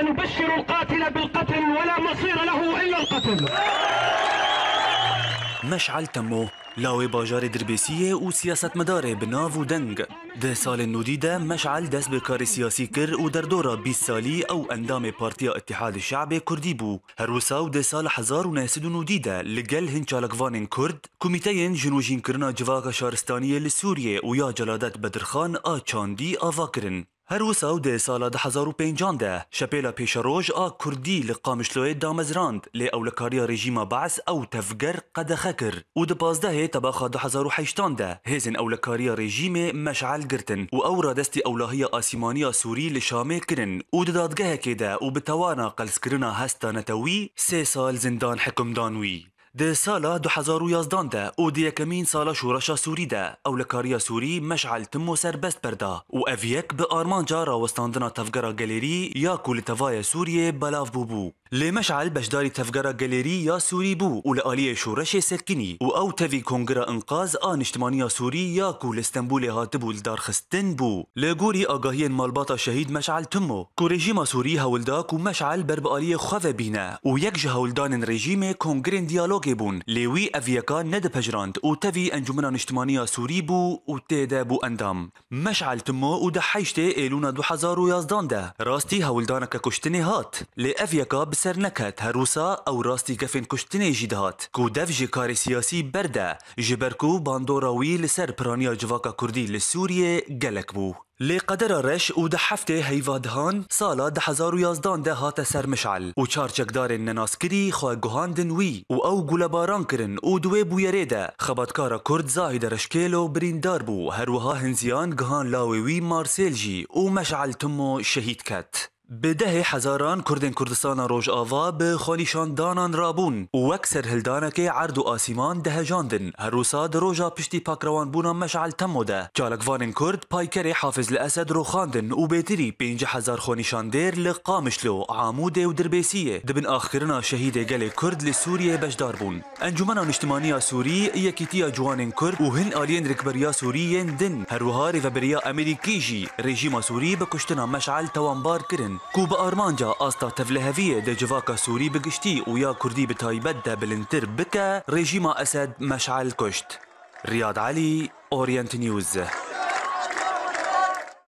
سنبشر القاتل بالقتل ولا مصير له إلا القتل مشعل تمو لاوي باجار دربيسية وسياسة مداري بناف ودنج ده سال نوديدة مشعل دس بكار سياسي كر دورة بيس سالي أو أندام بارتيا اتحاد الشعبي كردي بو هروساو ده سال حزار وناسد نوديدة لقل فانين كرد كوميتين جنوجين كرنا جواكا شارستانية لسوريا ويا جلادات بدرخان آتشاندي آفاكرن هر وساو ده سال پینجان ده شپیلا روش آ کردی لقامشلوی دامزراند لی اولکاری رژیم بعث او تفگر قد خکر و ده پازده تباخا 2008 ده هزن اولکاری رژیم مشعل گرتن و او رادست اولاهی آسیمانی سوری لشامه کرن و ده دادگه که ده و بتوانا قلس کرنا هستا نتوی سه سال زندان حکم دانوی ده سالا دو حزارو یازدان ده او ده یکمین سالا شورشا سوری ده او لکاریا سوری مشعل تمو سربست برده و او یک به آرمان جا راوستاندنا تفگرا گلیری یا کول تفای سوریه بلاف بوبو لی مشعل بشداری تفگرا گلیری یا سوری بو و لآلی شورش سلکنی و او تفی کنگرا انقاز آن اجتماعی سوری یا کول استنبول هاتبو لدار خستن بو لگوری آگاهی مالباتا شهید مشعل تمو کو رژیم سوری هولداک و مشعل بربالی خوف بینه و یک جهولدان رژیم کنگرین دیالوگ باوگی بون لێوی ند نەدەپەژراند و تەوی انجمن اجتماعی سوری بو و تێدا بوو اندام مشعل تمو و دە حیشتێ يێلونا دو حزار و هەولدانەکە کوشتنی هات لێ ئەڤیەکە بسەر نەکەت هەروسا ئەو ڕاستی گەفێن کوشتنێژی دەهات کو دەفژی کاری سیاسی بەردە ji ber ku bandora wî li ser piraniya civaka Kurdî li Sûriyê لی قدر رش و ده هفته هیواد هان سالا ده هزار و یازدان ده هات سر مشعل و چار چکدار نناس کری خواه گوهان وی و او گوله باران کرن و دوی بویره ده خبادکار کرد زاهد رشکیلو و بریندار بو هر وها هنزیان گوهان لاوی وی مارسیل جی و مشعل تمو شهید کت به ده هزاران کردن کردستان روش آوا به خانیشان دانان رابون و اکثر که عرض و آسیمان ده جاندن هر روسا در روژا پشتی پاکروان بونا مشعل تموده چالکوان کرد پایکر حافظ الاسد رو خاندن و بیتری پینج هزار خانیشان دیر لقامشلو عامود و دربیسیه دبن آخرنا شهید گل کرد لسوریه بجدار بون انجمن اجتماعی سوری یکی تیا جوان کرد و هن آلین رکبریا سوریین دن هر وهاری و بریا امریکیجی رژیم سوری به کشتنا مشعل توانبار کرن كوبا أرمانجا أستا تفلهفية دي جفاكا سوري بقشتي ويا كردي بتاي بدا بلنتر بكا ريجيما أسد مشعل كشت رياض علي أورينت نيوز